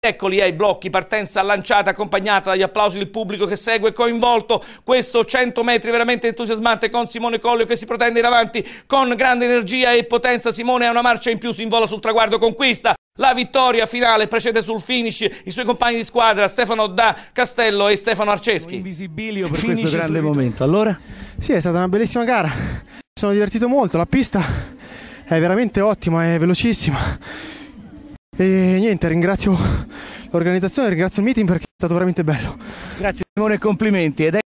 Eccoli ai blocchi, partenza lanciata accompagnata dagli applausi del pubblico che segue coinvolto questo 100 metri veramente entusiasmante con Simone Collio che si protende in avanti con grande energia e potenza. Simone ha una marcia in più, si invola sul traguardo, conquista la vittoria finale precede sul finish i suoi compagni di squadra Stefano Da Castello e Stefano Arceschi. Invisibilio per finish questo grande subito. momento. Allora? Sì, è stata una bellissima gara. Mi sono divertito molto, la pista è veramente ottima, è velocissima. E niente, ringrazio l'organizzazione, ringrazio il meeting perché è stato veramente bello. Grazie Simone, complimenti.